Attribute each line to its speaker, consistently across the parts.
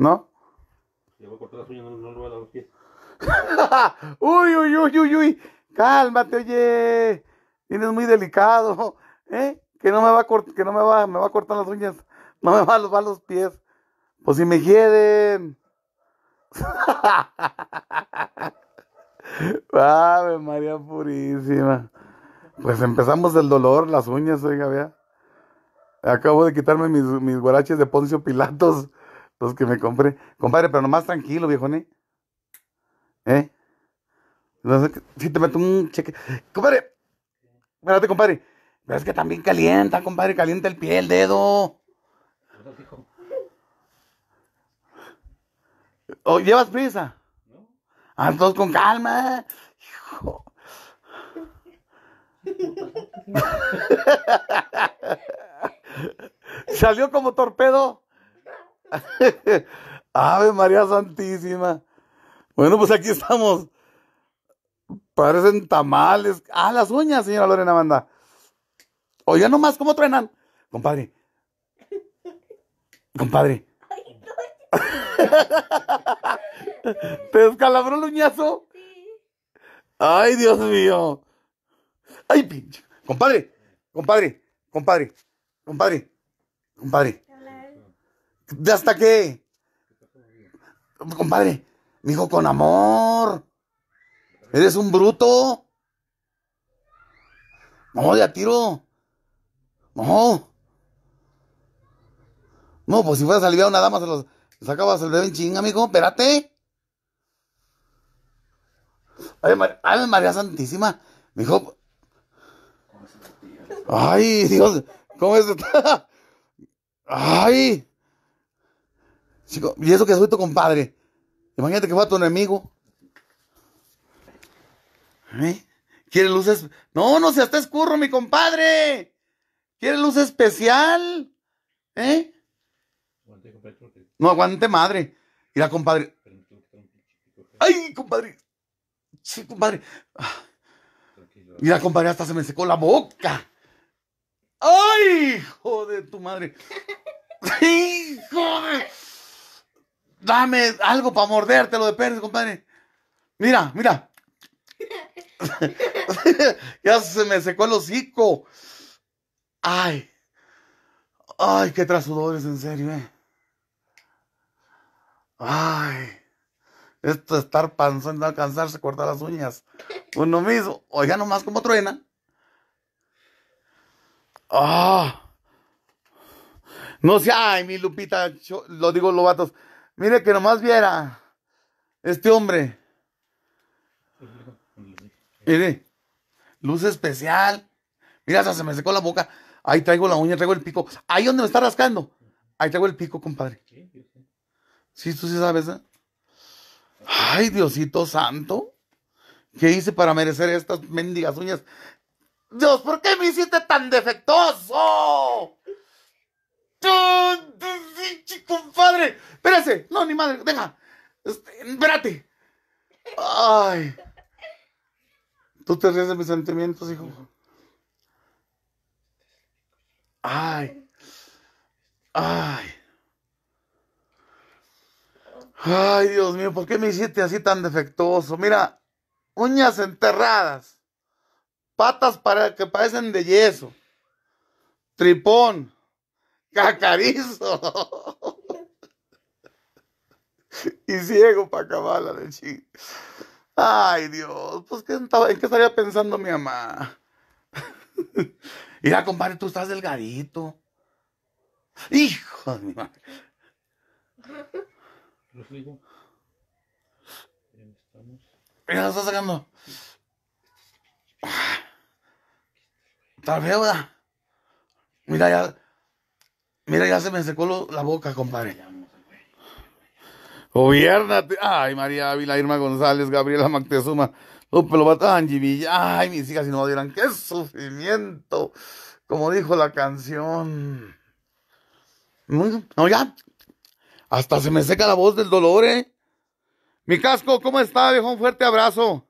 Speaker 1: ¿No? Le voy a cortar las uñas, no, le voy a dar los pies. uy, uy, uy, uy, uy. Cálmate, oye. Tienes muy delicado. ¿Eh? Que no me va a cortar, que no me va, me va a cortar las uñas. No me va a los, va los pies. Pues si me quieren. Ave María Purísima. Pues empezamos el dolor, las uñas, oiga, vea. Acabo de quitarme mis, mis guaraches de Poncio Pilatos los que me compré. Compadre, pero nomás tranquilo, viejone. ¿Eh? Si te meto un cheque. Compadre, espérate, compadre. Pero es que también calienta, compadre, calienta el pie, el dedo. Oh, llevas prisa? No. Ah, entonces con calma. Hijo. Salió como torpedo. Ave María Santísima. Bueno, pues aquí estamos. Parecen tamales. Ah, las uñas, señora Lorena Banda. Oiga nomás cómo truenan. Compadre. Compadre. ¿Te descalabró el uñazo? Ay, Dios mío. Ay, pinche. Compadre, compadre, compadre, compadre, compadre. ¿Hasta qué? Compadre, me dijo con amor. Eres un bruto. No, ya tiro. No. No, pues si fueras a aliviar más una dama, se los sacabas el bebé en chinga, amigo. Espérate. Ay, Ay, María Santísima. Me dijo. Ay, Dios. ¿Cómo es? Ay y eso que soy tu compadre. Imagínate que fue tu enemigo. ¿Eh? ¿Quiere luces? No, no se hasta escurro, mi compadre. ¿Quiere luz especial? ¿Eh? No aguante madre. Mira, compadre. ¡Ay, compadre! Sí, compadre. Mira, compadre, hasta se me secó la boca. ¡Ay, hijo de tu madre! ¡Hijo de! Dame algo para mordértelo de perro, compadre. Mira, mira. ya se me secó el hocico. Ay. Ay, qué trasudores, en serio, eh. Ay. Esto de estar panzón no alcanzarse cortar las uñas. Uno mismo. Oiga nomás como truena. Ah. No sé, ay, mi Lupita, lo digo los vatos. Mire que nomás viera este hombre. Mire, luz especial. Mira, se me secó la boca. Ahí traigo la uña, traigo el pico. Ahí donde me está rascando. Ahí traigo el pico, compadre. Sí, tú sí sabes. ¿eh? Ay, Diosito santo. ¿Qué hice para merecer estas mendigas uñas? Dios, ¿por qué me hiciste tan defectuoso? espérese. No, ni madre, deja, este, espérate. Ay. Tú te ríes de mis sentimientos, hijo. Ay. Ay. Ay, Dios mío, ¿por qué me hiciste así tan defectuoso? Mira, uñas enterradas, patas para que parecen de yeso, tripón, cacarizo. y ciego para acabarla de ching. Ay, Dios, pues ¿qué estaba, ¿en qué estaría pensando mi mamá? Mira, compadre, tú estás delgadito. Hijo de mi madre.
Speaker 2: Mira, lo está sacando.
Speaker 1: Está feo, Mira, ya. Mira, ya se me secó la boca, compadre. Gobiernate. Ay, María Ávila, Irma González, Gabriela Mactezuma, Lupe Lobato, Angie Ay, mis hijas, si no dirán, qué sufrimiento. Como dijo la canción. No, ya. Hasta se me seca la voz del dolor, ¿eh? Mi casco, ¿cómo está, viejo? Un fuerte abrazo.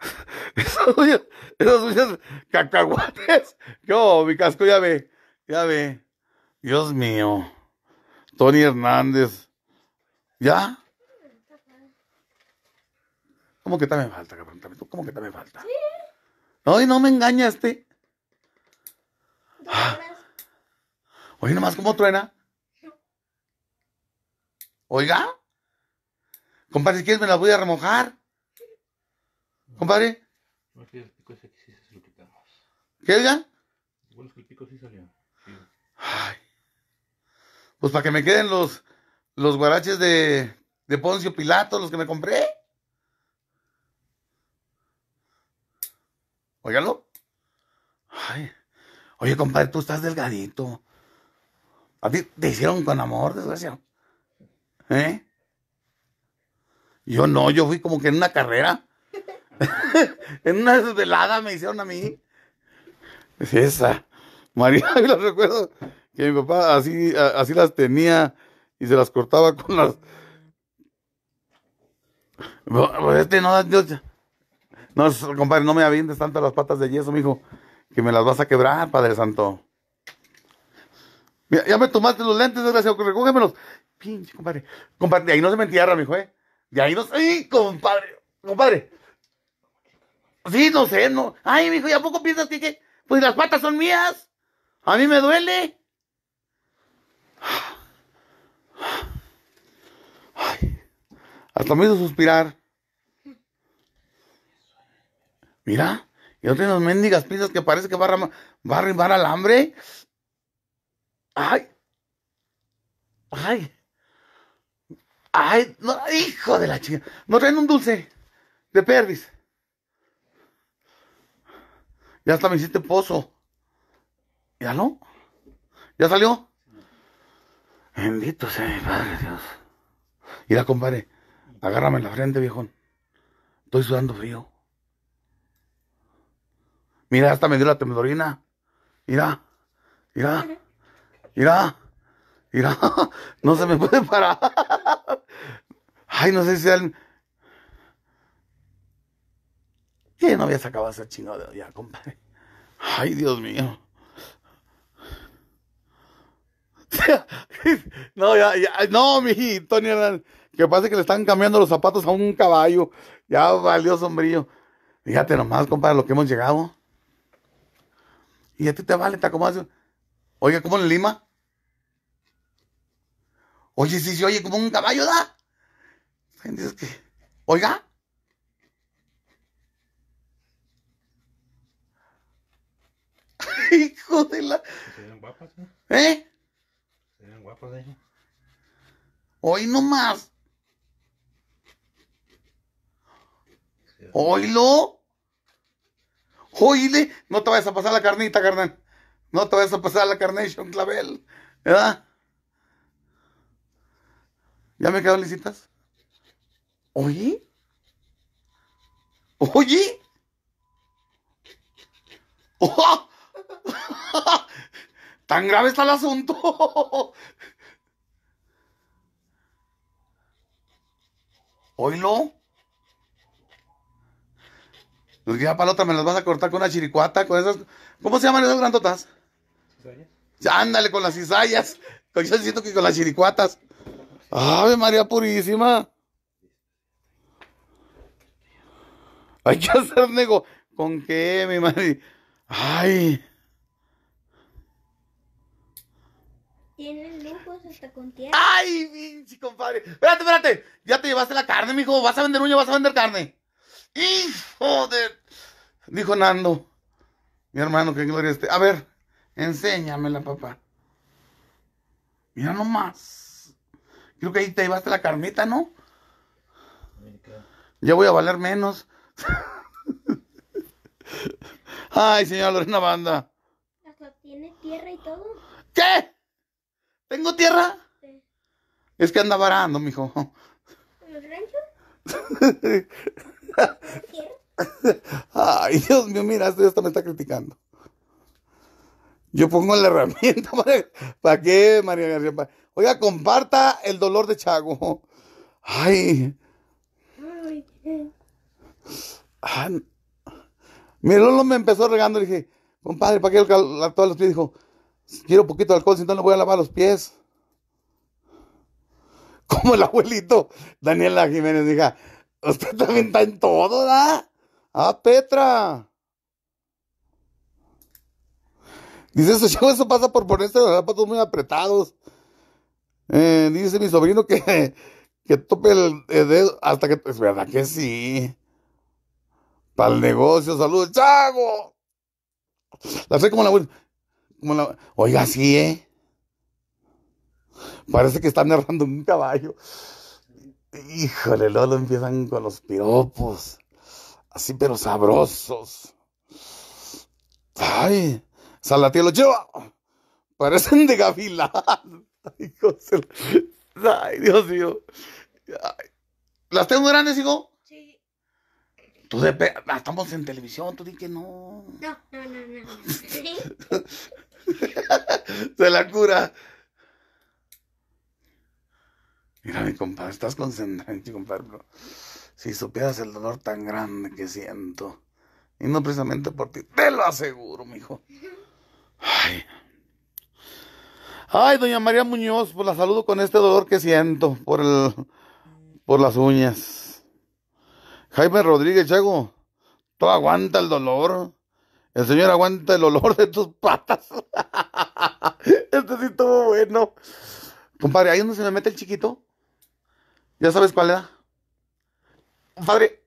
Speaker 1: esos suyos esos suyos cacahuates. Yo, mi casco, ya ve, ya ve. Dios mío. Tony Hernández. ¿Ya? ¿Cómo que también falta, cabrón? ¿Cómo que también falta? Ay, no me engañaste. Ah. Oye, nomás cómo truena. Oiga. Compadre, si quieres me la voy a remojar. Compadre. ¿Qué oiga? Bueno, el pico sí salió. Ay. Pues para que me queden los, los guaraches de, Poncio Pilato, los que me compré. Óigalo. Ay. Oye, compadre, tú estás delgadito. A ti te hicieron con amor, desgraciado. ¿Eh? Yo no, yo fui como que en una carrera. en una desvelada me hicieron a mí. Es esa. María, lo recuerdo que mi papá así, así las tenía y se las cortaba con las... Pues, este no, no, compadre, no me avientes tanto las patas de yeso, mijo, que me las vas a quebrar, Padre Santo. Mira, ya me tomaste los lentes, desgraciado, recógemelos. Pinche, compadre. Compadre, de ahí no se me entierra, mijo, eh. De ahí no se... ¡Ay, compadre! Compadre. Sí, no sé, no. Ay, mijo, ¿y a poco piensas que, que, Pues las patas son mías. A mí me duele hasta me hizo suspirar. Mira, yo tengo unas mendigas pinzas que parece que va a, arrimar va a Ay, ay, ay, hijo de la chica. No traen un dulce de Pervis. Ya hasta me hiciste pozo. ¿Ya no? ¿Ya salió? Bendito sea mi Padre Dios. Y la compadre, agárrame la frente, viejón. Estoy sudando frío. Mira, hasta me dio la temblorina. Mira, mira, mira, mira. No se me puede parar. Ay, no sé si el. ¿Qué no había sacado chino de ya, compadre? Ay, Dios mío. no, ya, no, mi Tony Que pasa que le están cambiando los zapatos a un caballo. Ya valió sombrío. Fíjate nomás, compadre, lo que hemos llegado. Y a ti te vale, te como oiga ¿cómo en Lima? Oye, sí, sí, oye, como un caballo, da. que, oiga. Hijo de la. ¿Eh? ¿Eh? hoy nomás Hoy nomás. Hoy le No te vayas a pasar la carnita, carnal. No te vayas a pasar la carnation, clavel. ¿Verdad? ¿Ya me quedo lisitas? ¿Oye? ¿Oye? Tan grave está el asunto. ¿Hoy no? Los guía palota me las vas a cortar con una chiricuata, con esas. ¿Cómo se llaman esas grandotas? Cisayas. Ya, ándale con las cizallas. siento que con las chiricuatas. Ave María Purísima. Hay que hacer nego. ¿Con qué, mi madre? Ay. Tienen lujos hasta con tierra. ¡Ay, pinche compadre! Espérate, espérate. Ya te llevaste la carne, mijo. Vas a vender uña, vas a vender carne. ¡Hijo de! Dijo Nando. Mi hermano, qué gloria este A ver, enséñamela, papá. Mira nomás. Creo que ahí te llevaste la carnita, ¿no? Ya voy a valer menos. Ay, señora Lorena Banda. tiene tierra y todo? ¿Qué? ¿Tengo tierra? Sí. Es que anda varando, mijo. ¿En el rancho? Ay, Dios mío, mira, esto está me está criticando. Yo pongo la herramienta para, ¿para qué, María García. oiga, comparta el dolor de Chago. Ay. Ay. Ah, mi Lolo me empezó regando. Le dije, compadre, ¿para qué el, la, todos los pies? Dijo, quiero poquito de alcohol, si no le voy a lavar los pies. Como el abuelito Daniela Jiménez, hija, usted también está en todo, ¿da? Ah, Petra. Dice eso, eso pasa por ponerse los zapatos muy apretados. Eh, dice mi sobrino que, que tope el, dedo hasta que. Es pues, verdad que sí. Para el negocio, saludos, ¡Chavo! La sé como la abuela oiga, sí, ¿eh? Parece que están narrando un caballo. Híjole, luego empiezan con los piropos. Así, pero sabrosos. Ay, Salatiel lo lleva. Parecen de gavilán. Ay, Dios mío. ¿Las tengo grandes, hijo? Sí. Tú de ah, Estamos en televisión, tú di que no. No, no, no, no. Se la cura. Mira, mi compadre, estás concentrado, compadre. Si supieras el dolor tan grande que siento. Y no precisamente por ti. Te lo aseguro, mijo. Ay. Ay, doña María Muñoz, pues la saludo con este dolor que siento por el. por las uñas. Jaime Rodríguez, Chago. Tú aguanta el dolor. El señor aguanta el olor de tus patas. este sí estuvo bueno. Compadre, ahí donde se me mete el chiquito. Ya sabes cuál era. Compadre.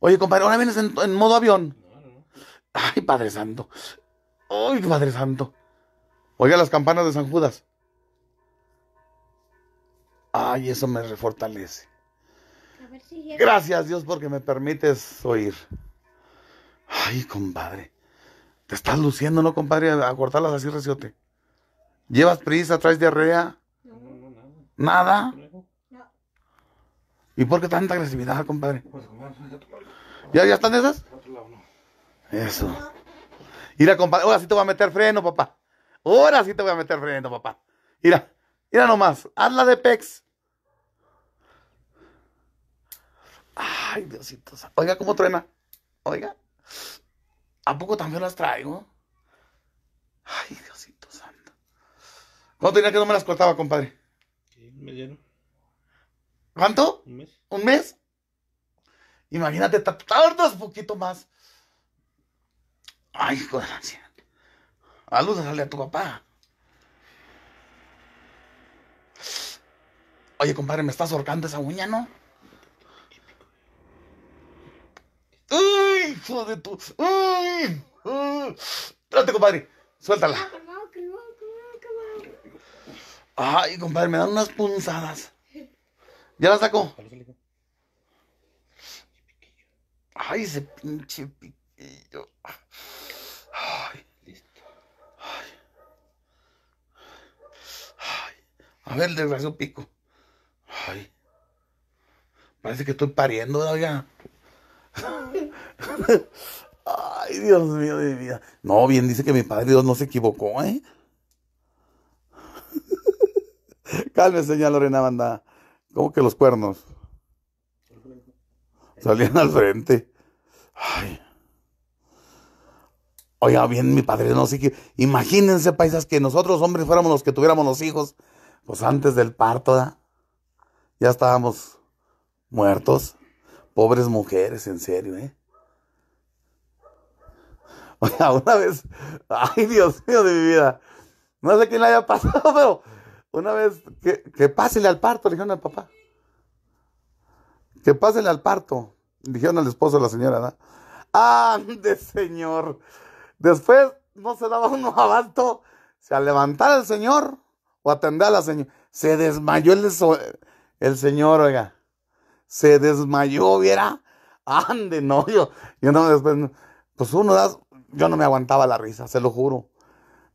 Speaker 1: Oye, compadre, ahora vienes en, en modo avión. Ay, Padre Santo. Ay, Padre Santo. Oiga las campanas de San Judas. Ay, eso me refortalece. Gracias, Dios, porque me permites oír. Ay, compadre. Te estás luciendo, ¿no, compadre? A cortarlas así, reciote. ¿Llevas prisa? ¿Traes diarrea? No, no, nada. ¿Y por qué tanta agresividad, compadre? ¿Ya, ya están esas? Eso. Mira, compadre, ahora sí te voy a meter freno, papá. Ahora sí te voy a meter freno, papá. Mira, mira nomás, hazla de pex. Ay, Diosito. Oiga cómo truena. Oiga. ¿A poco también las traigo? Ay, Diosito santo. ¿Cuánto tenía que no me las cortaba, compadre? un ¿Cuánto? Un mes. ¿Un mes? Imagínate, tardas un poquito más. Ay, hijo de la anciana. A luz sale a tu papá. Oye, compadre, me estás ahorcando esa uña, ¿no? ¡Uy! hijo de tu. ¡Ay! Trate, compadre. Suéltala. Ay, compadre, me dan unas punzadas. Ya la saco. Ay, ese pinche piquillo. Ay. Listo. Ay. Ay. A ver, desgraciado pico. Ay. Parece que estoy pariendo, oiga. Ay, Dios mío mi vida. No, bien dice que mi padre Dios no se equivocó, ¿eh? Cálmese, señora Lorena Banda. ¿Cómo que los cuernos? Salían al frente. Oiga, bien, mi padre no se equivocó Imagínense, paisas, que nosotros hombres fuéramos los que tuviéramos los hijos. Pues antes del parto, ya estábamos muertos. Pobres mujeres, en serio, ¿eh? O una vez, ay Dios mío de mi vida, no sé quién le haya pasado, pero una vez que, que al parto, le dijeron al papá. Que pásele al parto, dijeron al esposo de la señora, ¿no? Ande, señor. Después no se daba uno abasto. se al levantar al señor o atender a la señora, se desmayó el señor, oiga se desmayó, viera. Ande, no, yo, yo no, pues uno das, yo no me aguantaba la risa, se lo juro.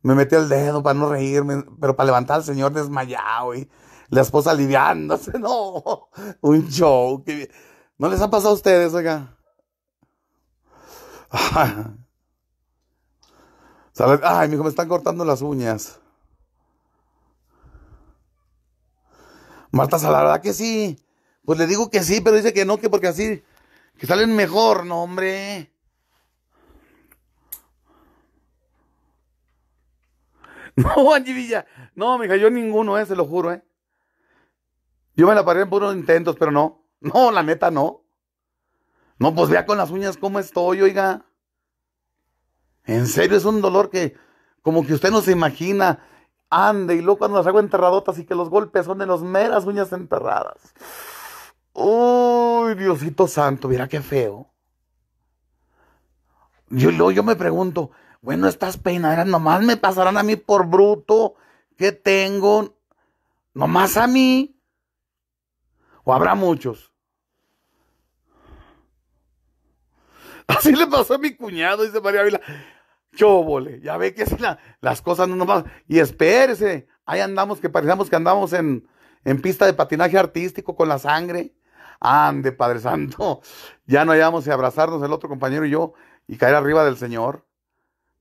Speaker 1: Me metí el dedo para no reírme, pero para levantar al señor desmayado y la esposa aliviándose, no, un show. ¿No les ha pasado a ustedes, acá? Ay, mi hijo, me están cortando las uñas. Marta, la verdad que sí. Pues le digo que sí, pero dice que no, que porque así, que salen mejor, no, hombre. No, Angie Villa. No, mija, yo ninguno, eh, se lo juro, eh. Yo me la paré en puros intentos, pero no. No, la neta, no. No, pues vea con las uñas cómo estoy, oiga. En serio, es un dolor que como que usted no se imagina. Ande, y luego cuando las hago enterradotas y que los golpes son de las meras uñas enterradas. Uy, Diosito Santo, mira qué feo. Yo, luego yo me pregunto, bueno, estas peinaderas nomás me pasarán a mí por bruto que tengo, nomás a mí. O habrá muchos. Así le pasó a mi cuñado, dice María Vila. Chóbole, ya ve que así las cosas no nos Y espérese, ahí andamos que parecemos que andamos en, en pista de patinaje artístico con la sangre. Ande, Padre Santo, ya no hallamos y abrazarnos el otro compañero y yo y caer arriba del Señor.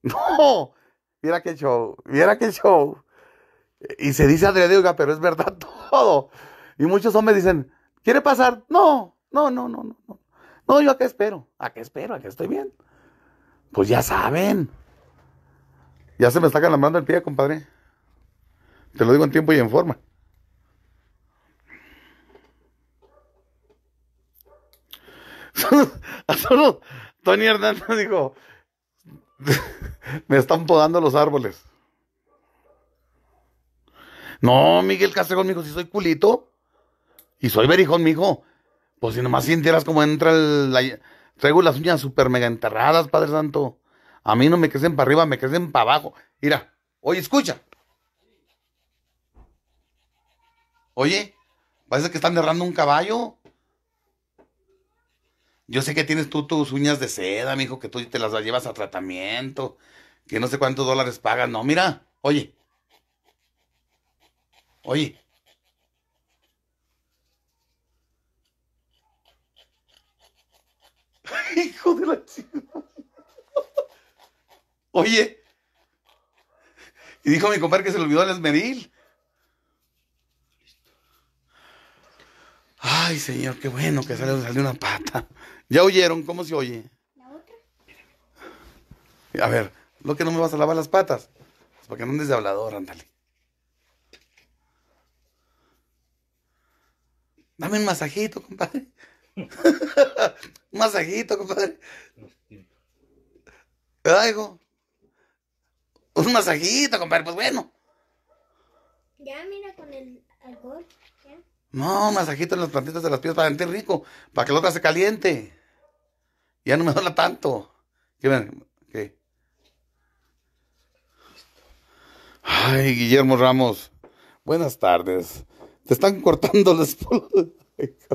Speaker 1: No, mira qué show, mira qué show. Y se dice adrede, pero es verdad todo. Y muchos hombres dicen, ¿quiere pasar? No, no, no, no, no. No, yo qué espero, a qué espero, a qué estoy bien. Pues ya saben. Ya se me está calambrando el pie, compadre. Te lo digo en tiempo y en forma. a Tony Hernández dijo, me están podando los árboles. No, Miguel Castrejón, mijo, si soy culito y soy berijón, mijo, pues si nomás sintieras como entra el, Traigo las uñas super mega enterradas, Padre Santo. A mí no me crecen para arriba, me crecen para abajo. Mira, oye, escucha. Oye, parece que están derrando un caballo. Yo sé que tienes tú tus uñas de seda, hijo, que tú te las llevas a tratamiento, que no sé cuántos dólares pagan. No, mira, oye. Oye. Hijo de la chica. Oye. Y dijo mi compadre que se le olvidó el esmeril. Ay, señor, qué bueno que salió, salió una pata. ¿Ya oyeron cómo se oye? La otra. A ver, lo que no me vas a lavar las patas. Pues para que no andes de hablador, ándale. Dame un masajito, compadre. un masajito, compadre. ¿Verdad, hijo? Un masajito, compadre, pues bueno. Ya, mira con el alcohol. No, masajito en las plantitas de las pies para sentir rico, para que la otra se caliente. Ya no me duela tanto. ¿Qué Ay, Guillermo Ramos. Buenas tardes. Te están cortando las...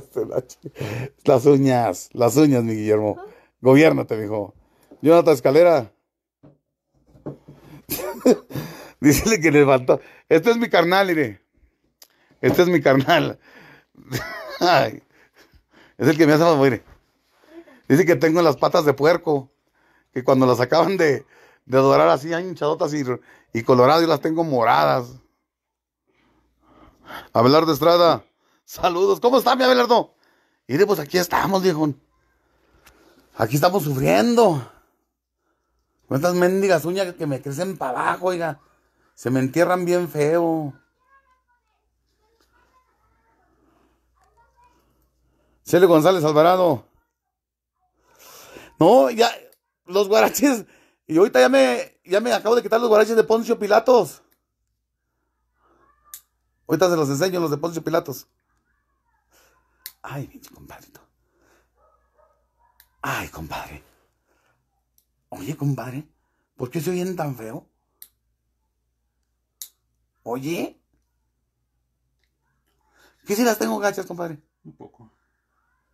Speaker 1: las uñas, las uñas, mi Guillermo. Gobiérnate, mijo. Jonathan Escalera. Dícele que le faltó. Este es mi carnal, iré. Este es mi carnal. es el que me hace morir. Dice que tengo las patas de puerco, que cuando las acaban de, de dorar así, hay hinchadotas y, y coloradas y las tengo moradas. Abelardo Estrada, saludos. ¿Cómo está mi Abelardo? Mire, pues aquí estamos, viejo. Aquí estamos sufriendo. Con estas mendigas uñas que me crecen para abajo, oiga. Se me entierran bien feo. Celio González Alvarado. No, ya, los guaraches. Y ahorita ya me, ya me acabo de quitar los guaraches de Poncio Pilatos. Ahorita se los enseño los de Poncio Pilatos. Ay, mi compadrito. Ay, compadre. Oye, compadre, ¿por qué se oyen tan feo? Oye. ¿Qué si las tengo gachas, compadre? Un poco.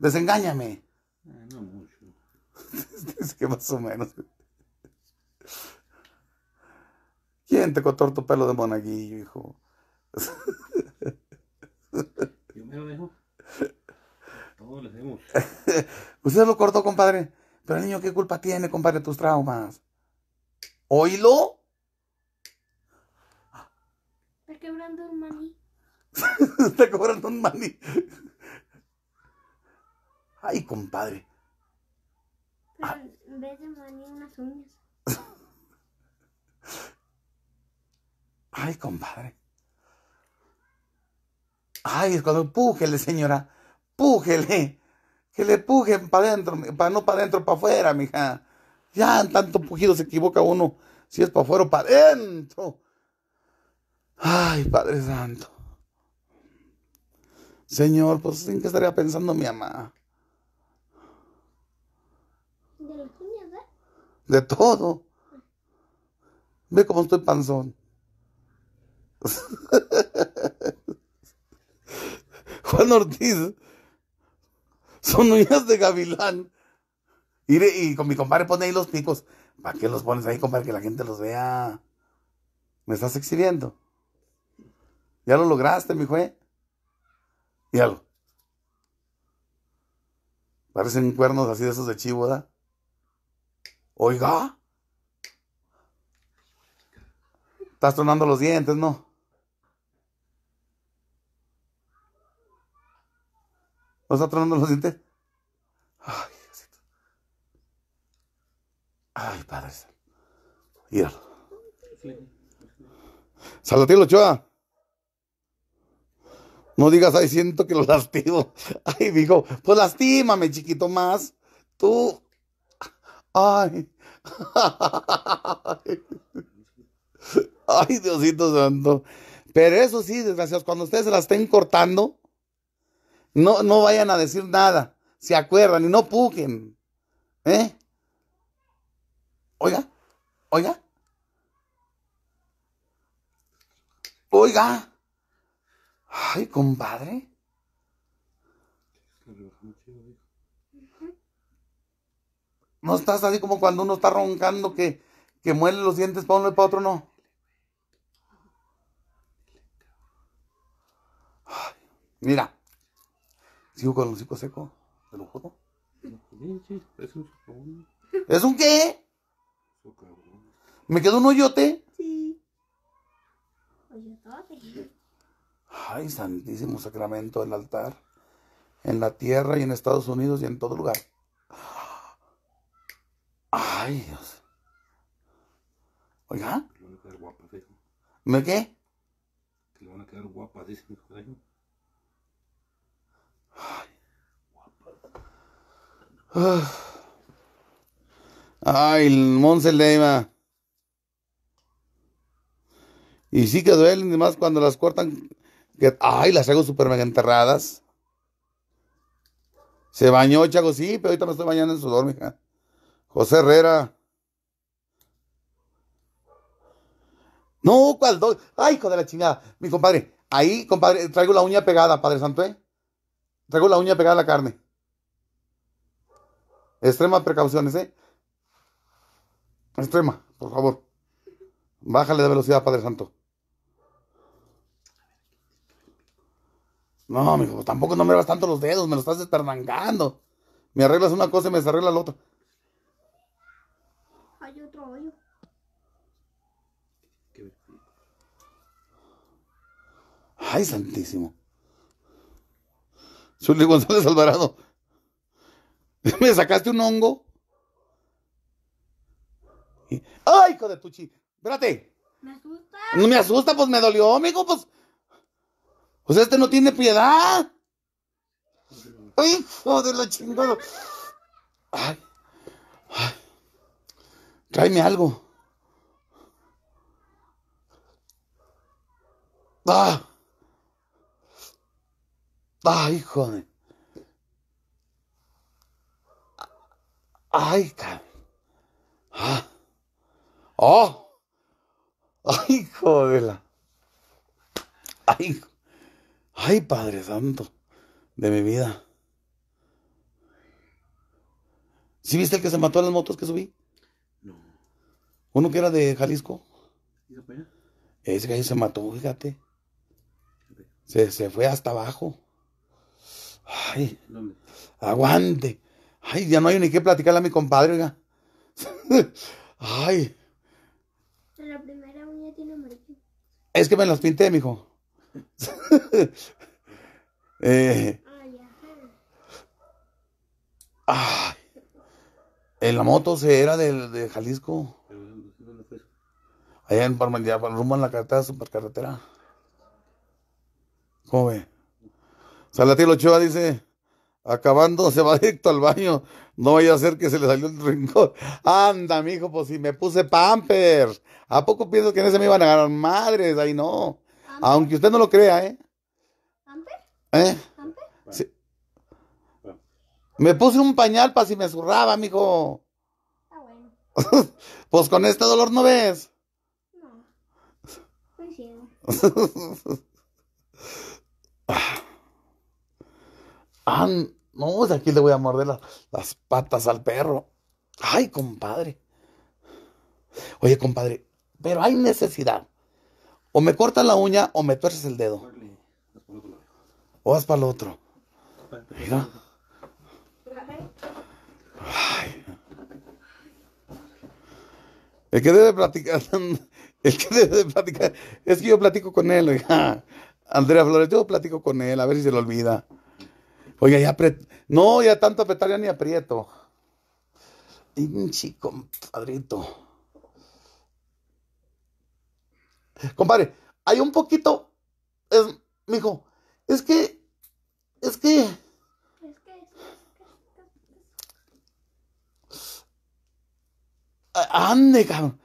Speaker 1: Desengáñame. Eh, no mucho. es que más o menos. ¿Quién te cortó tu pelo de monaguillo, hijo? Yo me lo dejo. Todos lo hacemos. Usted lo cortó, compadre. Pero el niño, ¿qué culpa tiene, compadre, tus traumas? ¿Oílo? Está quebrando un maní. Está quebrando un maní. Ay, compadre. Ay, compadre. Ay, es cuando pújele, señora. Pújele. Que le pujen para adentro, para no para adentro, para afuera, mija. Ya en tanto pujido se equivoca uno. Si es para afuera o para adentro. Ay, Padre Santo. Señor, pues en qué estaría pensando mi mamá. de todo. Ve cómo estoy panzón. Juan Ortiz, son uñas de gavilán. Y, y con mi compadre pone ahí los picos. ¿Para qué los pones ahí, compadre? Que la gente los vea. Me estás exhibiendo. Ya lo lograste, mi juez. Eh? lo. Parecen cuernos así de esos de chivo, ¿verdad? Oiga. Estás tronando los dientes, ¿no? ¿No estás tronando los dientes? Ay, Diosito. Ay, Padre. Míralo. Chua, Ochoa. No digas, ay, siento que lo lastimo. Ay, dijo, pues lastímame, chiquito, más. Tú, Ay. Ay, Diosito Santo. Pero eso sí, desgraciados, cuando ustedes se la estén cortando, no, no vayan a decir nada. Se acuerdan y no puquen. ¿Eh? Oiga, oiga. Oiga. Ay, compadre. No estás así como cuando uno está roncando que, muele los dientes para uno y para otro, no. mira, sigo con el hocico seco, lo ¿Es un qué? ¿Me quedó un hoyote? Sí. Ay, santísimo sacramento del altar. En la tierra y en Estados Unidos y en todo lugar. Ay, Dios. Oiga. Le van a quedar guapas, hijo. ¿Me qué? Que le van a quedar guapas, dice mi hijo. Ay, guapas. Ay, el Monse Leima. Y sí que duelen, más cuando las cortan. Que, ay, las hago súper mega enterradas. Se bañó, Chago, sí, pero ahorita me estoy bañando en sudor, mija. José Herrera. No, ¿cuál? dos? Ay, hijo de la chingada. Mi compadre, ahí, compadre, traigo la uña pegada, Padre Santo, ¿eh? Traigo la uña pegada a la carne. Extrema precauciones, ¿eh? Extrema, por favor. Bájale de velocidad, Padre Santo. No, hijo, tampoco no me vas tanto los dedos, me lo estás espermangando. Me arreglas una cosa y me desarreglas la otra. Ay, santísimo. Zully González Alvarado. Me sacaste un hongo. ¡Ay, hijo de tu Espérate. Me asusta. No me asusta, pues me dolió, amigo, pues. sea, este no tiene piedad. ¡Hijo de lo chingado! ¡Ay! Tráeme algo. ¡Ah! ¡Ah, hijo de! ¡Ay, ¡Ah! ¡Oh! ¡Ay, hijo ¡Ay! ¡Ay, Padre Santo! De mi vida. ¿Sí viste el que se mató a las motos que subí? Uno que era de Jalisco. Ese gallo se mató, fíjate. Se, se fue hasta abajo. Ay, aguante. Ay, ya no hay ni que platicarle a mi compadre, oiga. Ay. La primera uña tiene Es que me las pinté, mijo. eh, en la moto se era de, de Jalisco. Allá en para rumbo a la carretera, supercarretera. ¿Cómo ve? Salatiel Ochoa dice, acabando, se va directo al baño. No vaya a ser que se le salió el rincón. Anda, mijo, pues si me puse pamper. ¿A poco pienso que en ese me iban a ganar madres? Ahí no. Aunque usted no lo crea, ¿eh? ¿Pamper? ¿Eh? ¿Pamper? Sí. Me puse un pañal para si me zurraba, mijo. Está ah, bueno. pues con este dolor no ves ah, no, de pues aquí le voy a morder las patas al perro. Ay, compadre. Oye, compadre, pero hay necesidad. O me cortas la uña o me tuerces el dedo. O vas para el otro. Mira. Ay. El que debe platicar, el que debe platicar, es que yo platico con él, oiga. Andrea Flores, yo platico con él, a ver si se lo olvida. Oiga, ya No, ya tanto apretar ya ni aprieto. Inchi, compadrito. Compadre, hay un poquito. Es, mijo, es que. Es que. Ande, cabrón.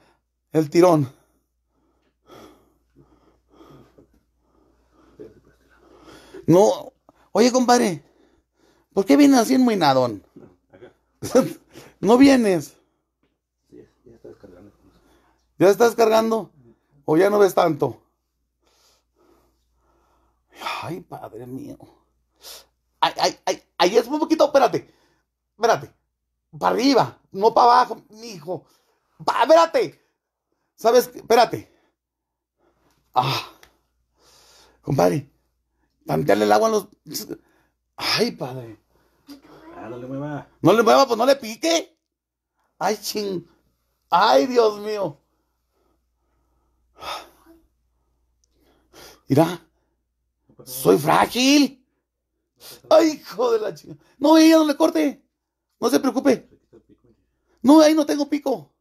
Speaker 1: El tirón. No, oye compadre, ¿por qué vienes así en muy nadón? no vienes. Ya estás cargando. ¿Ya estás cargando? ¿O ya no ves tanto? Ay, padre mío. Ay, ay, ay, ahí es un poquito, espérate, espérate. Para arriba, no para abajo, mi hijo. espérate. ¿Sabes? Espérate. Ah. Compadre, para el agua a los. Ay, padre. Ah, no le mueva. No le mueva, pues no le pique. Ay, ching. Ay, Dios mío. Mira, soy frágil. Ay, hijo de la chica. No, ella no le corte. No se preocupe. No, ahí no tengo pico.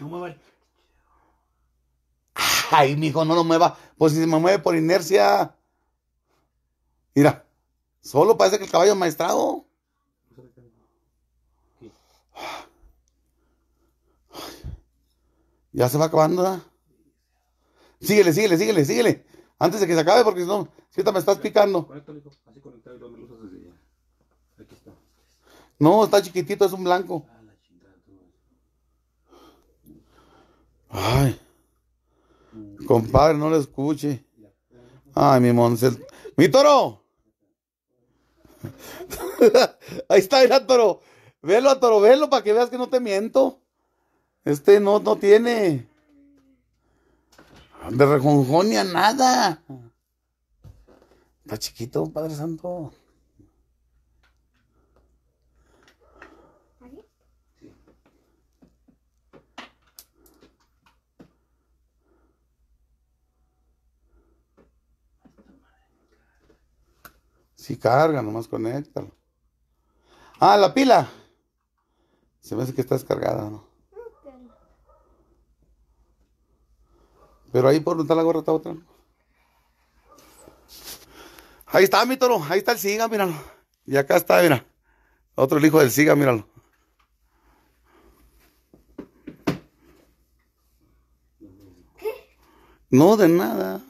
Speaker 1: No mueva. Ay, mijo, no lo mueva. Pues si se me mueve por inercia. Mira, solo parece que el caballo maestrado. Ya se va acabando. ¿verdad? Síguele, síguele, síguele, síguele. Antes de que se acabe, porque si no, si me estás picando. No, está chiquitito, es un blanco. Ah, Ay, compadre, no lo escuche. Ay, mi moncel. ¡Mi toro! Ahí está, el toro. Velo, toro, velo para que veas que no te miento. Este no, no tiene. De rejonjonia nada. Está chiquito, Padre Santo. Si carga, nomás conéctalo. Ah, la pila. Se me hace que está descargada, ¿no? Pero ahí por donde está la gorra está otra. Ahí está, mi toro. Ahí está el siga, míralo. Y acá está, mira. Otro el hijo del siga, míralo. ¿Qué? No, de nada.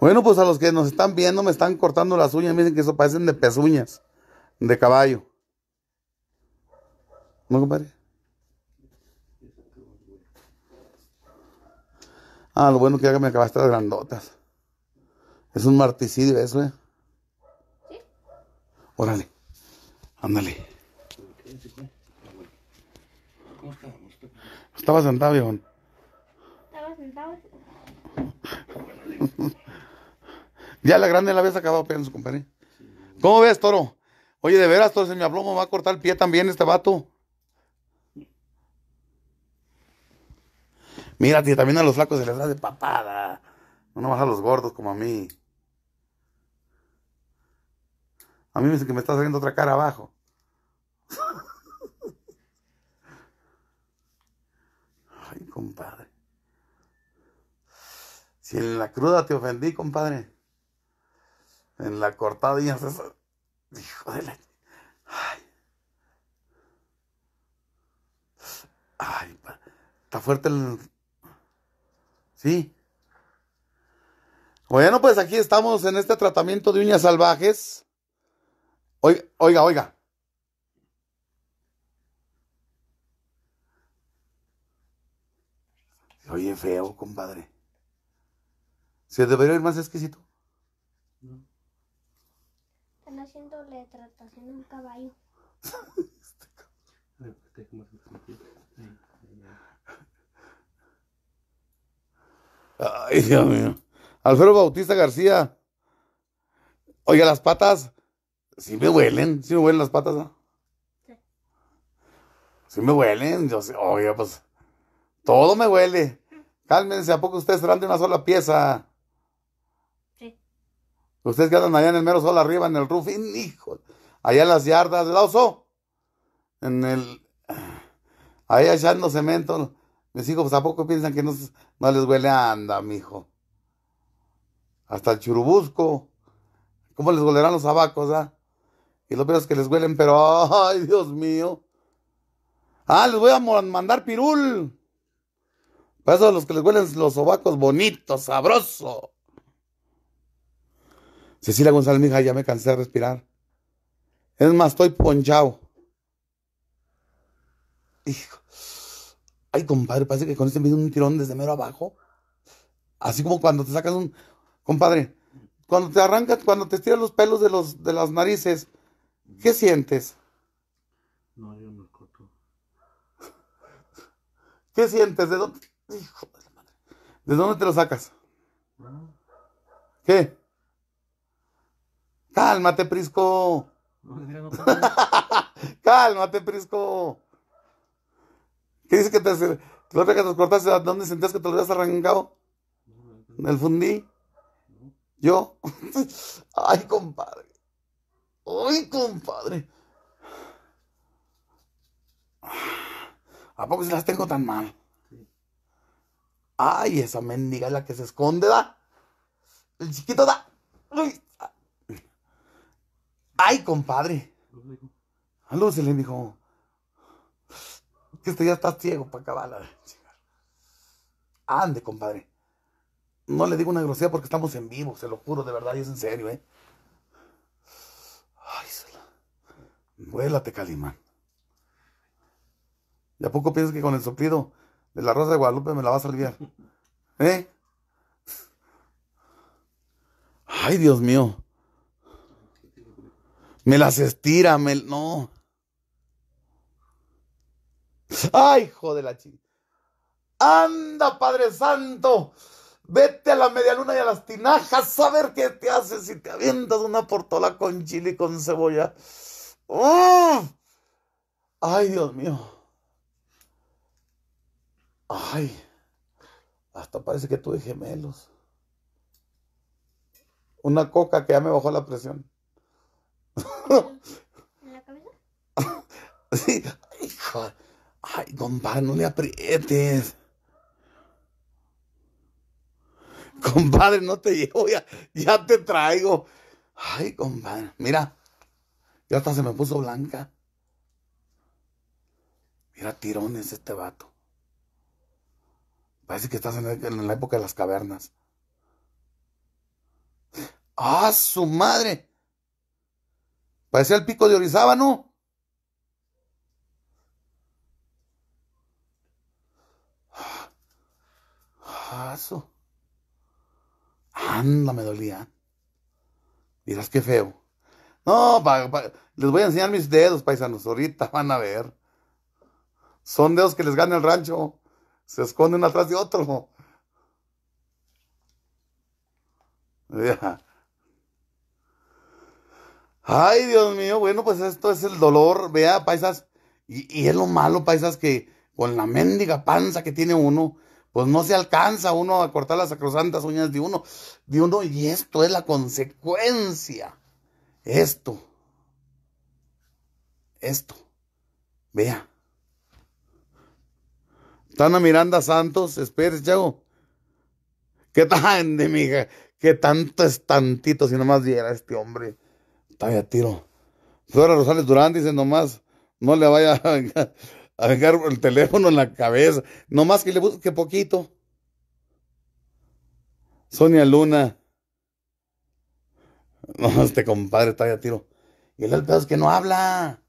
Speaker 1: Bueno, pues a los que nos están viendo me están cortando las uñas, me dicen que eso parecen de pezuñas, de caballo. ¿No, compadre? Ah, lo bueno que ya me acabaste las grandotas. Es un marticidio eso, ¿eh? Sí. Órale. Ándale. ¿Cómo Estaba sentado, viejo Estaba sentado. Ya la grande la ves acabado su compadre. ¿Cómo ves, toro? Oye, de veras, toro, se mi va a cortar el pie también este vato. Mira, tío, también a los flacos se les da de papada. No nomás a los gordos como a mí. A mí me dice que me está saliendo otra cara abajo. Ay, compadre. Si en la cruda te ofendí, compadre en la cortada hijo de Ay. Ay, está fuerte el... Sí. Bueno, pues aquí estamos en este tratamiento de uñas salvajes. Oiga, oiga, oiga. Oye, feo, compadre. Se debería ir más exquisito haciendo haciéndole tratación a un caballo. Ay, Dios mío. Alfredo Bautista García. Oiga, las patas. Sí me huelen. Sí me huelen las patas, ¿no? Sí. me huelen. Yo sé. Oiga, pues. Todo me huele. Cálmense, ¿a poco ustedes serán de una sola pieza? Ustedes quedan allá en el mero sol arriba, en el roofing, hijo. Allá en las yardas del oso. En el. Ahí echando cemento. Mis hijos, pues, ¿a poco piensan que no, no les huele anda, mijo? Hasta el churubusco. ¿Cómo les huelerán los abacos, ah? Y lo peor es que les huelen, pero. ¡Ay, Dios mío! Ah, les voy a mandar pirul. Para eso los que les huelen los sobacos bonitos, sabroso. Cecilia González, mija, ya me cansé de respirar. Es más, estoy ponchado. Hijo. Ay, compadre, parece que con este me dio un tirón desde mero abajo. Así como cuando te sacas un. Compadre, cuando te arrancas, cuando te estiras los pelos de, los, de las narices, ¿qué sientes? No, yo me corto. ¿Qué sientes? ¿De dónde? Hijo de la madre. ¿De dónde te lo sacas? Ah. ¿Qué? Cálmate, Prisco. Cálmate, Prisco. ¿Qué dices que te hace? que te cortaste? dónde sentías que te lo habías arrancado? ¿En el fundí? ¿Yo? Ay, compadre. Ay, compadre. ¿A poco se las tengo tan mal? Ay, esa mendiga es la que se esconde, da. El chiquito da. Ay, Ay, compadre. Pues le dijo. Que este ya está ciego para acabar. Ande, compadre. No le digo una grosería porque estamos en vivo, se lo juro, de verdad, y es en serio, ¿eh? Ay, Sola. Calimán. ¿Y a poco piensas que con el soplido de la Rosa de Guadalupe me la vas a aliviar? ¿Eh? Ay, Dios mío. Me las estira, me... No. Ay, hijo de la chica. Anda, Padre Santo. Vete a la medialuna y a las tinajas a ver qué te haces si te avientas una portola con chile y con cebolla. ¡Oh! Ay, Dios mío. Ay, hasta parece que tuve gemelos. Una coca que ya me bajó la presión. Hijo, ay, compadre, no le aprietes. Compadre, no te llevo, ya, ya te traigo. Ay, compadre, mira, ya hasta se me puso blanca. Mira, tirones este vato. Parece que estás en, la época de las cavernas. ¡Ah, su madre! parece el pico de Orizaba, ¿no? paso. Anda, me dolía. Dirás qué feo. No, les voy a enseñar mis dedos, paisanos. Ahorita van a ver. Son dedos que les gana el rancho. Se esconden atrás de otro. Ay, Dios mío, bueno, pues esto es el dolor, vea, paisas. Y, y es lo malo, paisas, que con la mendiga panza que tiene uno, pues no se alcanza uno a cortar las sacrosantas uñas de uno, de uno, y esto es la consecuencia. Esto. Esto. Vea. Tana Miranda Santos, espérese, chavo. ¿Qué tan de hija? ¿Qué tanto es tantito si nomás llega este hombre? Todavía tiro. Flora Rosales Durán dice nomás, no le vaya. a a dejar el teléfono en la cabeza. Nomás que le busque poquito. Sonia Luna. No, este compadre está ya tiro. Y el pedo es que no habla.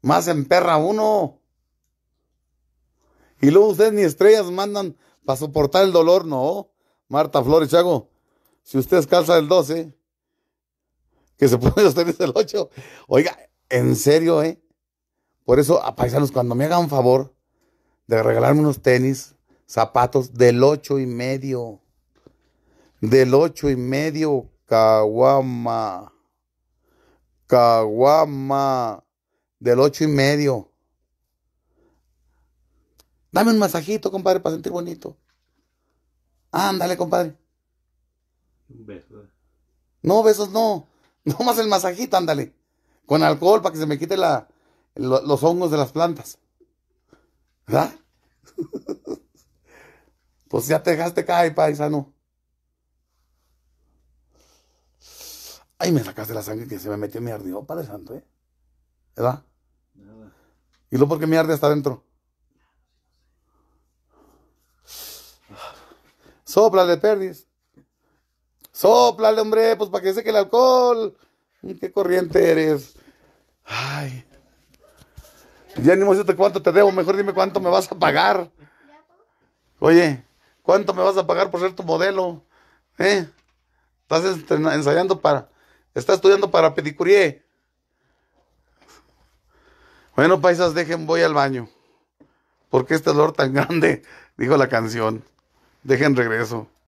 Speaker 1: Más en perra uno. Y luego ustedes ni estrellas mandan para soportar el dolor, no. Marta Flores Chago, si usted calza el 12, que se puede usted el 8. Oiga, en serio, ¿eh? Por eso, a ah, paisanos, cuando me hagan un favor de regalarme unos tenis, zapatos del ocho y medio, del ocho y medio, caguama, caguama, del ocho y medio. Dame un masajito, compadre, para sentir bonito. Ándale, compadre. Un beso. No, besos no. No más el masajito, ándale. Con alcohol para que se me quite la, los hongos de las plantas. ¿Verdad? pues ya te dejaste caer, paisano. Ay, me sacaste la sangre que se me metió y me ardió, Padre Santo, ¿eh? ¿Verdad? ¿Y luego porque qué me arde hasta adentro? Sóplale, perdis. Sóplale, hombre, pues para que seque el alcohol. ¿Qué corriente eres? Ay. Ya ni modo cuánto te debo, mejor dime cuánto me vas a pagar. Oye, ¿cuánto me vas a pagar por ser tu modelo? ¿Eh? Estás ensayando para. Estás estudiando para pedicurie. Bueno, paisas, dejen, voy al baño. Porque este dolor tan grande, dijo la canción. Dejen regreso.